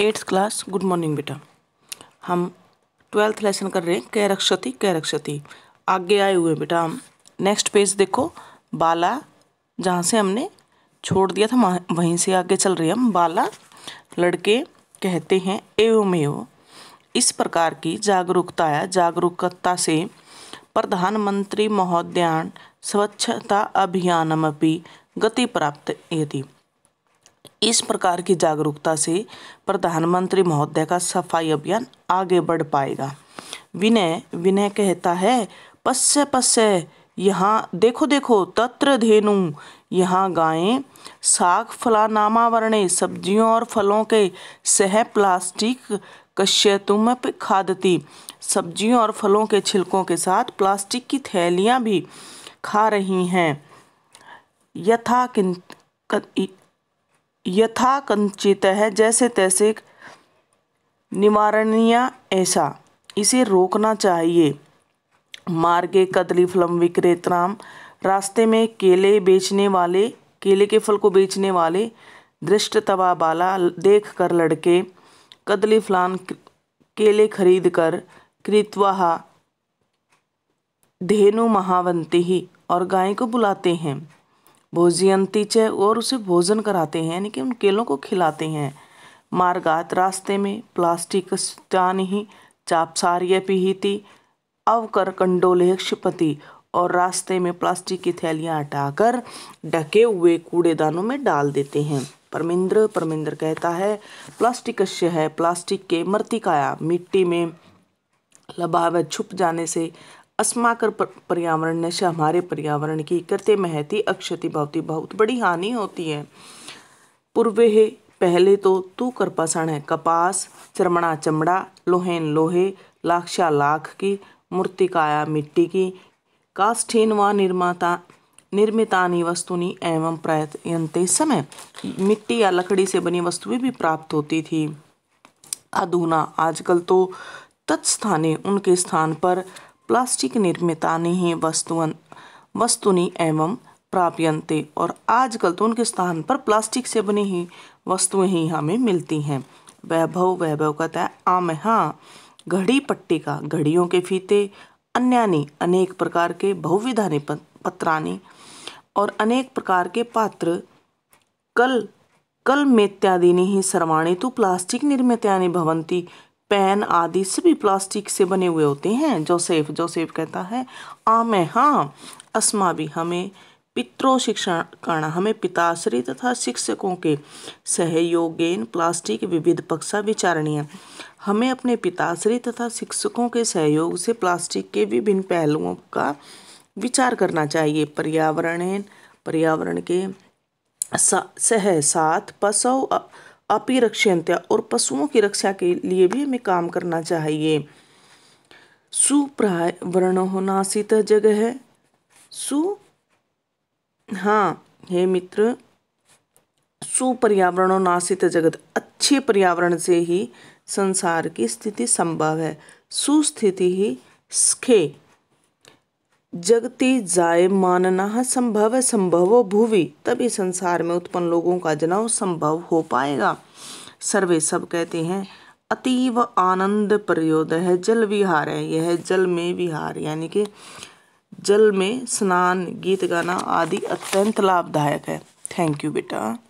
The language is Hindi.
एट्थ क्लास गुड मॉर्निंग बेटा हम ट्वेल्थ लेसन कर रहे हैं कै रक्षति कै रक्षति आगे आए हुए बेटा हम नेक्स्ट पेज देखो बाला जहाँ से हमने छोड़ दिया था वहीं से आगे चल रहे हैं हम बाला लड़के कहते हैं एवं एवं इस प्रकार की जागरूकता या जागरूकता से प्रधानमंत्री महोदयान स्वच्छता अभियानमपि गति प्राप्त यदि इस प्रकार की जागरूकता से प्रधानमंत्री महोदय का सफाई अभियान आगे बढ़ पाएगा विनय विनय कहता है पस्य पस्य यहाँ देखो देखो तत्र धेनु यहाँ गायें साग फलानामावरणे सब्जियों और फलों के सह प्लास्टिक कश्यतुम खादती सब्जियों और फलों के छिलकों के साथ प्लास्टिक की थैलियाँ भी खा रही हैं यथा किन यथा कंचित है जैसे तैसे निवारणीय ऐसा इसे रोकना चाहिए मार्गे कदली फलम विक्रेतराम रास्ते में केले बेचने वाले केले के फल को बेचने वाले दृष्ट तवा बाला देख कर लड़के कदली फलान केले खरीद कर कृतवाह धेनु महावंती ही और गाय को बुलाते हैं भोजयंती च और उसे भोजन कराते हैं यानी कि उन केलों को खिलाते हैं मार्गात रास्ते में प्लास्टिक स्थान ही चापसार्य पिहिति अवकर कंडोले क्षिपति और रास्ते में प्लास्टिक की थैलियां हटाकर ढके हुए कूड़ेदानों में डाल देते हैं परमिंद्र परमिंद्र कहता है प्लास्टिकश्य है प्लास्टिक के मृतिकाया मिट्टी में लबावत छुप जाने से अस्माकर पर्यावरण नशा हमारे पर्यावरण की करते महती अक्षति भावती बहुत बड़ी हानि होती है पूर्व है पहले तो तू करपाषाण है कपास चरमणा चमड़ा लोहेन लोहे लाक्षा लाख की मूर्तिकाया मिट्टी की काष्ठीन व निर्माता निर्मितानी वस्तुनी एवं प्रयत्नते समय मिट्टी या लकड़ी से बनी वस्तुएं भी प्राप्त होती थी अधूना आजकल तो तत्स्थाने उनके स्थान पर प्लास्टिक ही वस्तुन वस्तुनि एवं प्राप्यन्ते और आजकल तो उनके स्थान पर प्लास्टिक से बनी ही वस्तुएं ही हमें मिलती हैं वैभव वैभव कहता है आम हाँ घड़ी पट्टिका घड़ियों के फीते अन्यानी अनेक प्रकार के बहुविधानी पत्रानी और अनेक प्रकार के पात्र कल कल मेत्यादिनी ही सर्वाणी तो प्लास्टिक निर्मित यानी भवंती पेन आदि सभी प्लास्टिक से बने हुए होते हैं जोसेफ जोसेफ कहता है आमे हाँ अस्मा भी हमें पित्रो शिक्षण करना हमें पिताश्री तथा शिक्षकों के सहयोगेन प्लास्टिक विविध पक्षा विचारणीय हमें अपने पिताश्री तथा शिक्षकों के सहयोग से प्लास्टिक के विभिन्न पहलुओं का विचार करना चाहिए पर्यावरण पर्यावरण के सह साथ पशु अपी और पशुओं की रक्षा के लिए भी हमें काम करना चाहिए सुप्राय वर्ण होनासित जगह है सु हाँ हे मित्र सुपर्यावरण नाशित जगत अच्छे पर्यावरण से ही संसार की स्थिति संभव है सुस्थिति ही स्खे जगती जाय मानना संभव संभव भूवि तभी संसार में उत्पन्न लोगों का जन्म संभव हो पाएगा सर्वे सब कहते हैं अतीव आनंद प्रयोद है जल विहार है यह जल में विहार यानी कि जल में स्नान गीत गाना आदि अत्यंत लाभदायक है थैंक यू बेटा